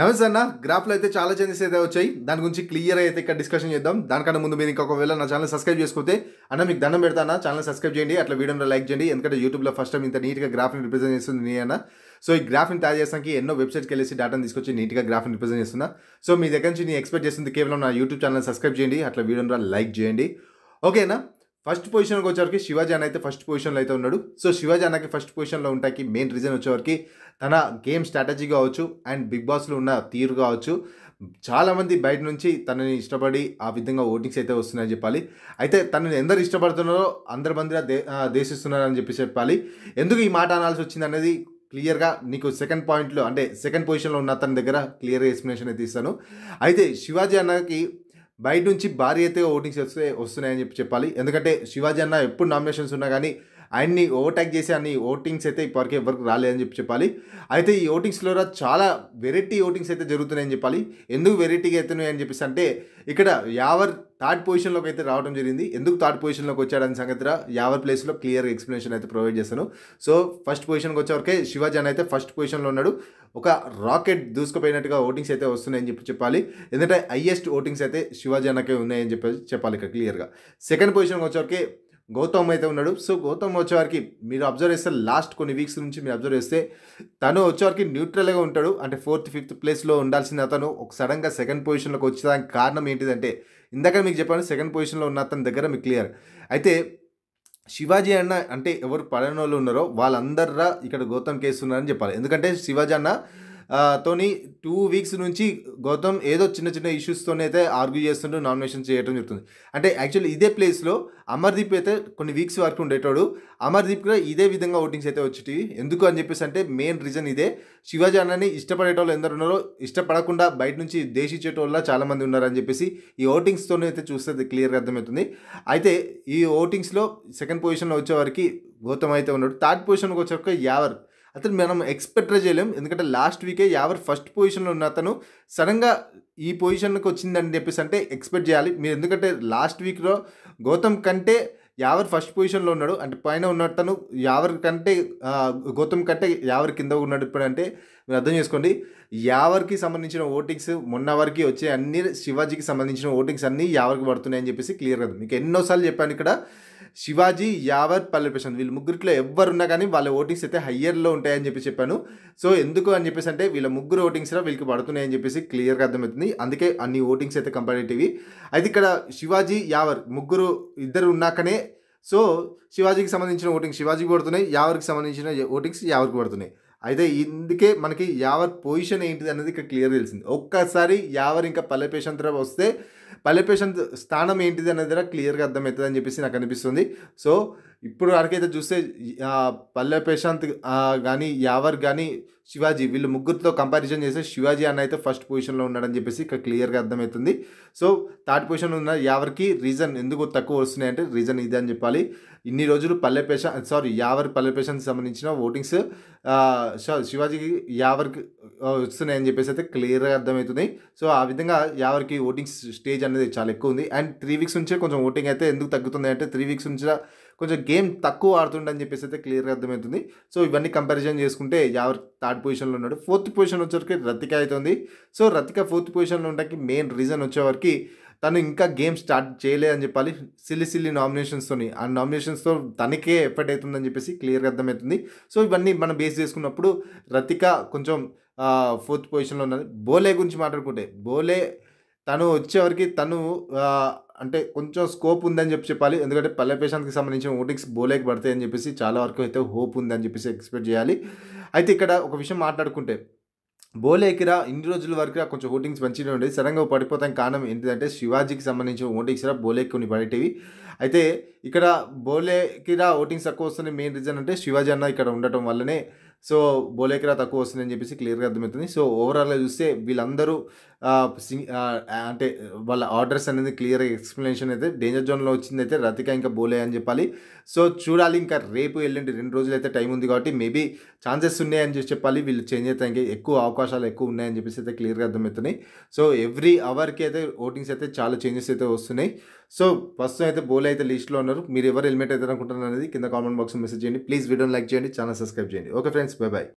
నమస్తే అన్న గ్రాఫ్లో అయితే చాలా చేంజెస్ అయితే వచ్చాయి దాని గురించి క్లియర్ అయితే ఇక్కడ డిస్కషన్ చేద్దాం దానికన్నా ముందు మీరు ఇంకొకవేళ నా ఛానల్ సబ్స్క్రైబ్ చేసుకుంటే అన్న మీకు దండం పెడతాను ఛానల్ సబ్స్క్రైబ్ చేయండి అట్లా వీడియోలో లైక్ చేయండి ఎందుకంటే యూట్యూబ్లో ఫస్ట్ టైం ఇంత నీట్గా గ్రాఫ్ని రిప్రజెంట్ చేస్తుంది అన్న సో ఈ గ్రాఫ్ని తయారు చేసానికి ఎన్నో వెబ్సైట్కి వెళ్ళేసి డేటాను తీసుకొచ్చి నీట్గా గ్రాఫ్ని రిప్రజెంట్ చేస్తున్నా సో మీ దగ్గర నుంచి నేను ఎక్స్పెక్ట్ చేస్తుంది కేవలం నా యూట్యూబ్ ఛానల్ సబ్స్క్రైబ్ చేయండి అట్లా వీడియోలో లైక్ చేయండి ఓకేనా ఫస్ట్ పొజిషన్కి వచ్చేవరకు శివాజీ అయితే ఫస్ట్ పొజిషన్లో అయితే ఉన్నాడు సో శివాజీ అన్నకి ఫస్ట్ పొజిషన్లో ఉంటాకి మెయిన్ రీజన్ వచ్చేవరకు తన గేమ్ స్ట్రాటజీ కావచ్చు అండ్ బిగ్ బాస్లో ఉన్న తీరు కావచ్చు చాలామంది బయట నుంచి తనని ఇష్టపడి ఆ విధంగా ఓటింగ్స్ అయితే వస్తున్నాయని చెప్పాలి అయితే తనని ఎందరు ఇష్టపడుతున్నారో అందరి మంది దే దేశిస్తున్నారని చెప్పి చెప్పాలి ఎందుకు ఈ మాట అనాల్సి వచ్చింది అనేది క్లియర్గా నీకు సెకండ్ పాయింట్లో అంటే సెకండ్ పొజిషన్లో ఉన్న అతని దగ్గర క్లియర్గా ఎక్స్ప్లెనేషన్ అయితే ఇస్తాను అయితే శివాజీ అన్నకి బయట నుంచి భారీ అయితే ఓటింగ్స్ వస్తే వస్తున్నాయని చెప్పి చెప్పాలి ఎందుకంటే శివాజీ అన్న ఎప్పుడు నామినేషన్స్ ఉన్నా కానీ ఆయన్ని ఓవర్టేక్ చేసి అన్ని ఓటింగ్స్ అయితే ఇప్పటికే ఎవరికి రాలేదని చెప్పి చెప్పాలి అయితే ఈ ఓటింగ్స్లో చాలా వెరైటీ ఓటింగ్స్ అయితే జరుగుతున్నాయని చెప్పాలి ఎందుకు వెరైటీగా అవుతున్నాయి అని చెప్పేసి అంటే ఇక్కడ యావర్ థర్డ్ పొజిషన్లోకి అయితే రావడం జరిగింది ఎందుకు థర్డ్ పొజిషన్లోకి వచ్చాడని సంగతి యావర్ ప్లేస్లో క్లియర్ ఎక్స్ప్లెనేషన్ అయితే ప్రొవైడ్ చేస్తాను సో ఫస్ట్ పొజిషన్కి వచ్చేవరకే శివాజన్ అయితే ఫస్ట్ పొజిషన్లో ఉన్నాడు ఒక రాకెట్ దూసుకుపోయినట్టుగా ఓటింగ్స్ అయితే వస్తున్నాయని చెప్పి చెప్పాలి ఎందుకంటే హయ్యెస్ట్ ఓటింగ్స్ అయితే శివాజనకే ఉన్నాయని చెప్పి చెప్పాలి ఇక్కడ క్లియర్గా సెకండ్ పొజిషన్కి వచ్చేవరకే గౌతమ్ అయితే ఉన్నాడు సో గౌతమ్ వచ్చేవారికి మీరు అబ్జర్వ్ చేస్తే లాస్ట్ కొన్ని వీక్స్ నుంచి మీరు అబ్జర్వ్ చేస్తే తను వచ్చేవారికి న్యూట్రల్గా ఉంటాడు అంటే ఫోర్త్ ఫిఫ్త్ ప్లేస్లో ఉండాల్సిన అతను ఒక సడన్గా సెకండ్ పొజిషన్లోకి వచ్చేదానికి కారణం ఏంటిదంటే ఇందాక మీకు చెప్పాను సెకండ్ పొజిషన్లో ఉన్న అతని దగ్గర మీకు క్లియర్ అయితే శివాజీ అన్న అంటే ఎవరు పడని వాళ్ళు ఉన్నారో వాళ్ళందర్రా ఇక్కడ గౌతమ్ కేసు ఉన్నారని చెప్పాలి ఎందుకంటే శివాజీ అన్న తోని టూ వీక్స్ నుంచి గౌతమ్ ఏదో చిన్న చిన్న ఇష్యూస్తోనే అయితే ఆర్గ్యూ చేస్తుంటూ నామినేషన్ చేయడం జరుగుతుంది అంటే యాక్చువల్లీ ఇదే ప్లేస్లో అమర్దీప్ అయితే కొన్ని వీక్స్ వరకు ఉండేటోడు అమర్దీప్ కూడా ఇదే విధంగా ఓటింగ్స్ అయితే వచ్చేటివి ఎందుకు అని చెప్పేసి అంటే మెయిన్ రీజన్ ఇదే శివాజీ అన్నని ఇష్టపడేటోళ్ళు ఎందరు ఉన్నారో ఇష్టపడకుండా బయట నుంచి దేశించేటోళ్ళ చాలామంది ఉన్నారని చెప్పేసి ఈ ఓటింగ్స్తోనే అయితే చూస్తే క్లియర్గా అర్థమవుతుంది అయితే ఈ ఓటింగ్స్లో సెకండ్ పొజిషన్లో వచ్చేవారికి గౌతమ్ అయితే ఉన్నాడు థర్డ్ పొజిషన్కి వచ్చాక యావర్ అతను మనం ఎక్స్పెక్ట్ చేయలేం ఎందుకంటే లాస్ట్ వీకే యావర్ ఫస్ట్ పొజిషన్లో ఉన్న అతను సడన్గా ఈ పొజిషన్కి వచ్చిందని చెప్పేసి అంటే ఎక్స్పెక్ట్ చేయాలి మీరు ఎందుకంటే లాస్ట్ వీక్లో గౌతమ్ కంటే యావర్ ఫస్ట్ పొజిషన్లో ఉన్నాడు అంటే పైన ఉన్నతను యావర్ కంటే గౌతమ్ కంటే ఎవరి కింద ఉన్నాడు ఇప్పుడు అంటే మీరు అర్థం చేసుకోండి యావరికి సంబంధించిన ఓటింగ్స్ మొన్న వరకు వచ్చే అన్ని శివాజీకి సంబంధించిన ఓటింగ్స్ అన్నీ యావరికి పడుతున్నాయని చెప్పేసి క్లియర్ కదా మీకు ఎన్నోసార్లు చెప్పాను ఇక్కడ శివాజీ యావర్ పల్లె ప్రశాంత్ వీళ్ళు ముగ్గురిలో ఉన్నా కానీ వాళ్ళ ఓటింగ్స్ అయితే హయ్యర్లో ఉంటాయని చెప్పి చెప్పాను సో ఎందుకు అని చెప్పేసి అంటే వీళ్ళ ముగ్గురు ఓటింగ్స్ వీళ్ళకి పడుతున్నాయని చెప్పేసి క్లియర్గా అర్థమవుతుంది అందుకే అన్ని ఓటింగ్స్ అయితే కంపారిటివి అయితే ఇక్కడ శివాజీ యావర్ ముగ్గురు ఇద్దరు ఉన్నాకనే సో శివాజీకి సంబంధించిన ఓటింగ్స్ శివాజీకి పడుతున్నాయి యావర్కి సంబంధించిన ఓటింగ్స్ యావర్కి పడుతున్నాయి అయితే ఇందుకే మనకి యావర్ పొజిషన్ ఏంటిది అనేది ఇక్కడ క్లియర్ తెలిసింది ఒక్కసారి యావర్ ఇంకా పల్లెపేషంతర వస్తే పల్లెపేషన్ స్థానం ఏంటిది అనేది క్లియర్గా అర్థమవుతుంది అని చెప్పేసి నాకు అనిపిస్తుంది సో ఇప్పుడు వరకైతే చూస్తే పల్లె ప్రశాంత్ కానీ యావర్ కానీ శివాజీ వీళ్ళు ముగ్గురితో కంపారిజన్ చేస్తే శివాజీ అన్న అయితే ఫస్ట్ పొజిషన్లో ఉన్నాడని చెప్పేసి ఇక్కడ క్లియర్గా అర్థమవుతుంది సో థర్డ్ పొజిషన్ ఉన్న యావర్కి రీజన్ ఎందుకు తక్కువ వస్తున్నాయి అంటే రీజన్ ఇదే అని చెప్పాలి ఇన్ని రోజులు పల్లె ప్రశాంత్ సారీ యావర్ పల్లె ప్రశాంత్ సంబంధించిన ఓటింగ్స్ శివాజీకి యావర్కి వస్తున్నాయని చెప్పేసి అయితే క్లియర్గా అర్థమవుతుంది సో ఆ విధంగా యావర్కి ఓటింగ్స్ స్టేజ్ అనేది చాలా ఎక్కువ ఉంది అండ్ త్రీ వీక్స్ నుంచే కొంచెం ఓటింగ్ అయితే ఎందుకు తగ్గుతుంది అంటే త్రీ వీక్స్ నుంచి కొంచెం గేమ్ తక్కువ ఆడుతుండని చెప్పేసి అయితే క్లియర్గా అర్థమవుతుంది సో ఇవన్నీ కంపారిజన్ చేసుకుంటే యావర్ థర్డ్ పొజిషన్లో ఉన్నాడు ఫోర్త్ పొజిషన్ వచ్చేవరకు రతిక అవుతుంది సో రతిక ఫోర్త్ పొజిషన్లో ఉండడానికి మెయిన్ రీజన్ వచ్చేవరకు తను ఇంకా గేమ్ స్టార్ట్ చేయలేదని చెప్పాలి సిల్లి సిల్లి నామినేషన్స్తోని ఆ నామినేషన్స్తో తనకే ఎఫర్ట్ అవుతుందని చెప్పేసి క్లియర్గా అర్థమవుతుంది సో ఇవన్నీ మనం బేస్ చేసుకున్నప్పుడు రతిక కొంచెం ఫోర్త్ పొజిషన్లో ఉన్నది బోలే గురించి మాట్లాడుకుంటే బోలే తను వచ్చేవరికి తను అంటే కొంచెం స్కోప్ ఉందని చెప్పి చెప్పాలి ఎందుకంటే పల్లె పేషెంట్కి సంబంధించిన ఓటింగ్స్ బోలేకి పడతాయి అని చెప్పేసి చాలా వరకు అయితే హోప్ ఉందని చెప్పేసి ఎక్స్పెక్ట్ చేయాలి అయితే ఇక్కడ ఒక విషయం మాట్లాడుకుంటే బోలేకిరా ఇన్ని రోజుల వరకు కొంచెం ఓటింగ్స్ మంచిగా ఉండేది సడన్గా పడిపోతాం కారణం ఏంటిదంటే శివాజీకి సంబంధించిన ఓటింగ్స్ రా బోలేకి కొన్ని పడేటివి అయితే ఇక్కడ బోలేకిరా ఓటింగ్స్ తక్కువ వస్తుంది మెయిన్ రీజన్ అంటే శివాజీ అన్న ఇక్కడ ఉండటం వల్లనే సో బోలేకిరా తక్కువ వస్తుందని చెప్పేసి క్లియర్గా అర్థమవుతుంది సో ఓవరాల్గా చూస్తే వీళ్ళందరూ అంటే వాళ్ళ ఆర్డర్స్ అనేది క్లియర్ ఎక్స్ప్లెనేషన్ అయితే డేంజర్ జోన్లో వచ్చింది అయితే రతిక ఇంకా బోలే అని చెప్పాలి సో చూడాలి ఇంకా రేపు ఎల్లుండి రెండు రోజులు అయితే టైం ఉంది కాబట్టి మేబీ ఛాన్సెస్ ఉన్నాయని చెప్పి చెప్పాలి వీళ్ళు చేంజ్ అయితే ఎక్కువ అవకాశాలు ఎక్కువ ఉన్నాయని చెప్పేసి అయితే క్లియర్గా అర్థమవుతున్నాయి సో ఎవ్రీ అవర్కి అయితే ఓటింగ్స్ అయితే చాలా చేంజెస్ అయితే వస్తున్నాయి సో ఫస్ట్ అయితే బోలే అయితే లిస్ట్లో ఉన్నారు మీరు ఎవరు హెల్మెట్ అయితే అనుకుంటున్నారు అనేది కింద కామెంట్ బాక్స్ మెసేజ్ చేయండి ప్లీజ్ వీడియోని లైక్ చేయండి ఛానల్ సబ్స్క్రైబ్ చేయండి ఓకే ఫ్రెండ్స్ బై బాయ్